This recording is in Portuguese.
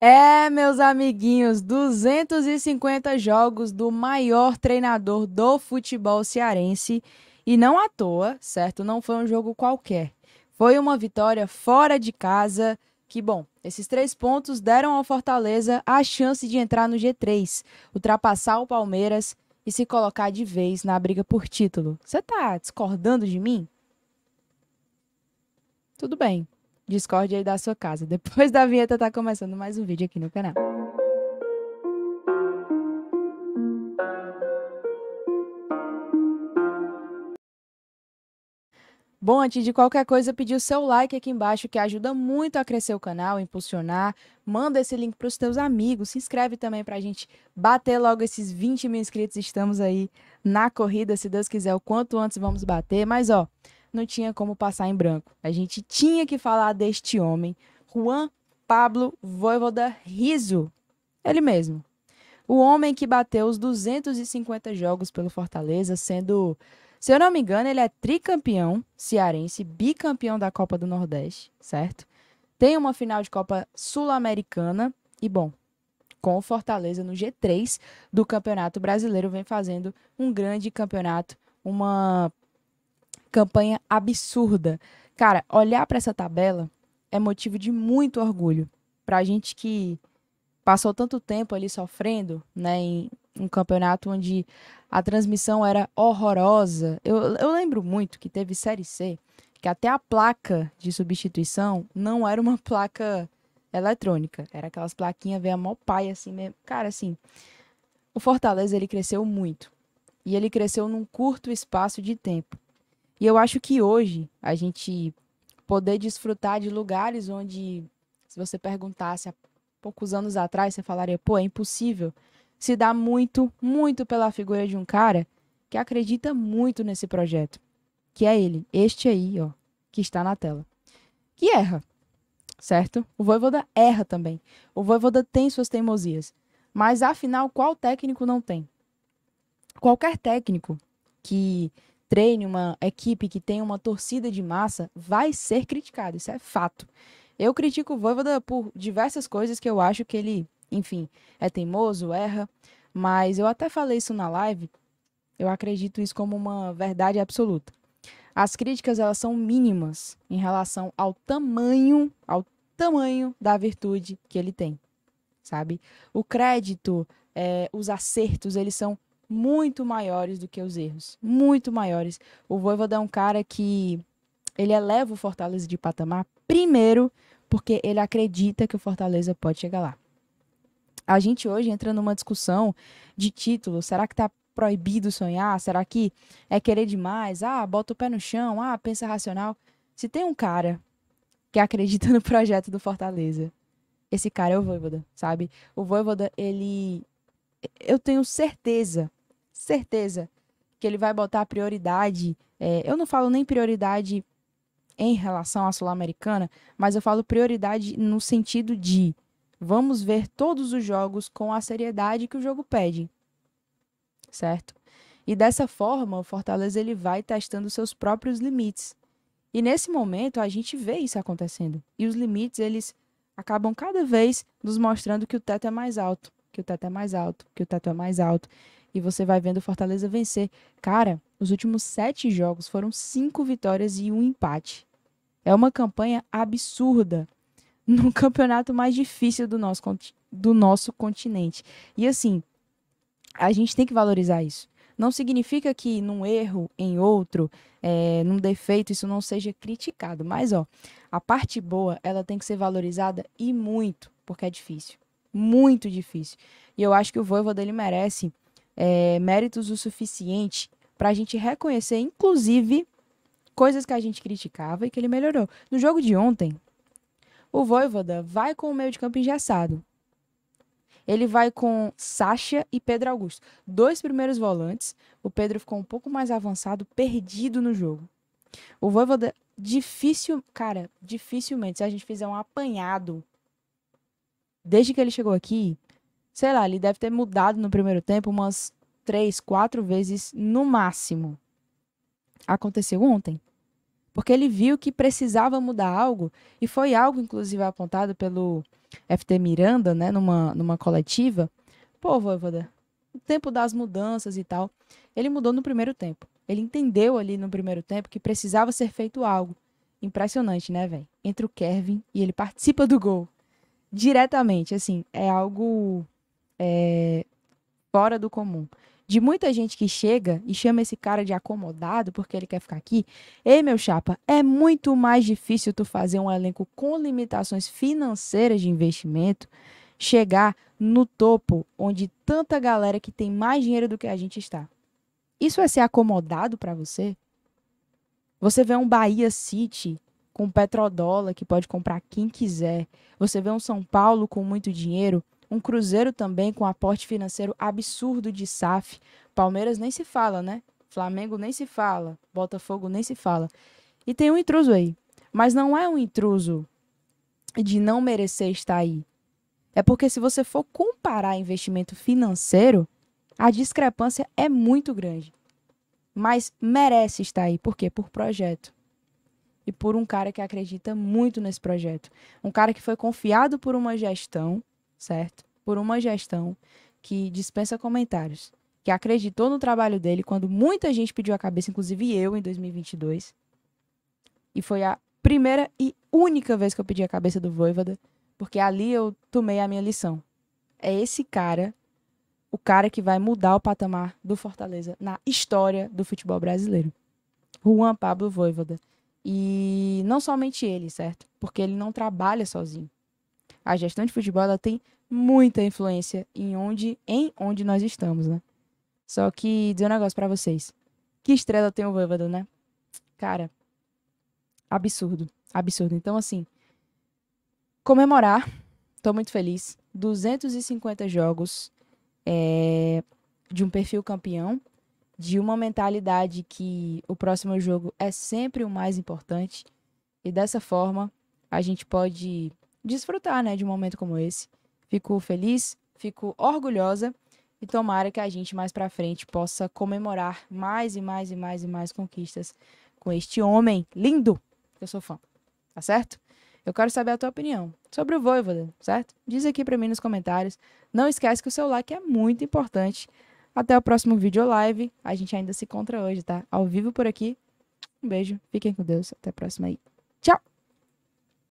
É, meus amiguinhos, 250 jogos do maior treinador do futebol cearense. E não à toa, certo? Não foi um jogo qualquer. Foi uma vitória fora de casa. Que bom, esses três pontos deram ao Fortaleza a chance de entrar no G3, ultrapassar o Palmeiras e se colocar de vez na briga por título. Você tá discordando de mim? Tudo bem, Discord aí da sua casa. Depois da vinheta tá começando mais um vídeo aqui no canal. Bom, antes de qualquer coisa, pedir o seu like aqui embaixo, que ajuda muito a crescer o canal, impulsionar. Manda esse link para os teus amigos, se inscreve também para a gente bater logo esses 20 mil inscritos. Estamos aí na corrida, se Deus quiser, o quanto antes vamos bater. Mas, ó, não tinha como passar em branco. A gente tinha que falar deste homem, Juan Pablo Voivoda Riso. Ele mesmo. O homem que bateu os 250 jogos pelo Fortaleza, sendo, se eu não me engano, ele é tricampeão cearense, bicampeão da Copa do Nordeste, certo? Tem uma final de Copa Sul-Americana e, bom, com o Fortaleza no G3 do Campeonato Brasileiro, vem fazendo um grande campeonato, uma Campanha absurda. Cara, olhar para essa tabela é motivo de muito orgulho a gente que passou tanto tempo ali sofrendo, né, em um campeonato onde a transmissão era horrorosa. Eu, eu lembro muito que teve Série C, que até a placa de substituição não era uma placa eletrônica, era aquelas plaquinhas a mó pai assim mesmo. Cara, assim, o Fortaleza ele cresceu muito. E ele cresceu num curto espaço de tempo. E eu acho que hoje a gente poder desfrutar de lugares onde, se você perguntasse há poucos anos atrás, você falaria, pô, é impossível. Se dá muito, muito pela figura de um cara que acredita muito nesse projeto, que é ele, este aí, ó, que está na tela. Que erra, certo? O Voivoda erra também. O Voivoda tem suas teimosias. Mas afinal, qual técnico não tem? Qualquer técnico que treine uma equipe que tem uma torcida de massa, vai ser criticado, isso é fato. Eu critico o Voivoda por diversas coisas que eu acho que ele, enfim, é teimoso, erra, mas eu até falei isso na live, eu acredito isso como uma verdade absoluta. As críticas elas são mínimas em relação ao tamanho, ao tamanho da virtude que ele tem, sabe? O crédito, é, os acertos, eles são muito maiores do que os erros, muito maiores. O Voivoda é um cara que ele eleva o Fortaleza de patamar primeiro porque ele acredita que o Fortaleza pode chegar lá. A gente hoje entra numa discussão de título, será que tá proibido sonhar? Será que é querer demais? Ah, bota o pé no chão, ah, pensa racional. Se tem um cara que acredita no projeto do Fortaleza, esse cara é o Voivoda, sabe? O Voivoda, ele eu tenho certeza certeza que ele vai botar prioridade. É, eu não falo nem prioridade em relação à Sul-Americana, mas eu falo prioridade no sentido de vamos ver todos os jogos com a seriedade que o jogo pede. Certo? E dessa forma, o Fortaleza ele vai testando seus próprios limites. E nesse momento a gente vê isso acontecendo. E os limites eles acabam cada vez nos mostrando que o teto é mais alto, que o teto é mais alto, que o teto é mais alto e você vai vendo o Fortaleza vencer. Cara, os últimos sete jogos foram cinco vitórias e um empate. É uma campanha absurda no campeonato mais difícil do nosso, do nosso continente. E assim, a gente tem que valorizar isso. Não significa que num erro, em outro, é, num defeito, isso não seja criticado. Mas, ó, a parte boa, ela tem que ser valorizada e muito, porque é difícil. Muito difícil. E eu acho que o Voivoda, dele merece é, méritos o suficiente para a gente reconhecer, inclusive, coisas que a gente criticava e que ele melhorou. No jogo de ontem, o Voivoda vai com o meio de campo engessado. Ele vai com Sacha e Pedro Augusto. Dois primeiros volantes. O Pedro ficou um pouco mais avançado, perdido no jogo. O Voivoda, difícil, cara, dificilmente, se a gente fizer um apanhado, desde que ele chegou aqui, sei lá, ele deve ter mudado no primeiro tempo umas três, quatro vezes no máximo. Aconteceu ontem. Porque ele viu que precisava mudar algo, e foi algo, inclusive, apontado pelo FT Miranda, né, numa, numa coletiva. Pô, Voivoda, o tempo das mudanças e tal. Ele mudou no primeiro tempo. Ele entendeu ali no primeiro tempo que precisava ser feito algo. Impressionante, né, velho? Entre o Kevin e ele participa do gol. Diretamente, assim, é algo é, fora do comum. De muita gente que chega e chama esse cara de acomodado porque ele quer ficar aqui. Ei, meu chapa, é muito mais difícil tu fazer um elenco com limitações financeiras de investimento chegar no topo onde tanta galera que tem mais dinheiro do que a gente está. Isso é ser acomodado para você? Você vê um Bahia City com petrodólar que pode comprar quem quiser. Você vê um São Paulo com muito dinheiro um Cruzeiro também com aporte financeiro absurdo de SAF. Palmeiras nem se fala, né? Flamengo nem se fala. Botafogo nem se fala. E tem um intruso aí. Mas não é um intruso de não merecer estar aí. É porque se você for comparar investimento financeiro, a discrepância é muito grande. Mas merece estar aí. Por quê? Por projeto. E por um cara que acredita muito nesse projeto. Um cara que foi confiado por uma gestão, certo? por uma gestão que dispensa comentários, que acreditou no trabalho dele quando muita gente pediu a cabeça, inclusive eu, em 2022. E foi a primeira e única vez que eu pedi a cabeça do Voivoda, porque ali eu tomei a minha lição. É esse cara, o cara que vai mudar o patamar do Fortaleza na história do futebol brasileiro. Juan Pablo Voivoda. E não somente ele, certo? Porque ele não trabalha sozinho a gestão de futebol ela tem muita influência em onde, em onde nós estamos, né? Só que dizer um negócio para vocês. Que estrela tem o Voivoda, né? Cara, absurdo, absurdo. Então assim, comemorar, tô muito feliz. 250 jogos é, de um perfil campeão, de uma mentalidade que o próximo jogo é sempre o mais importante. E dessa forma, a gente pode desfrutar, né, de um momento como esse. Fico feliz, fico orgulhosa e tomara que a gente mais para frente possa comemorar mais e mais e mais e mais conquistas com este homem lindo. Eu sou fã. Tá certo? Eu quero saber a tua opinião sobre o Voivoda, certo? Diz aqui para mim nos comentários. Não esquece que o seu like é muito importante. Até o próximo vídeo live. A gente ainda se encontra hoje, tá? Ao vivo por aqui. Um beijo, fiquem com Deus. Até a próxima aí. Tchau!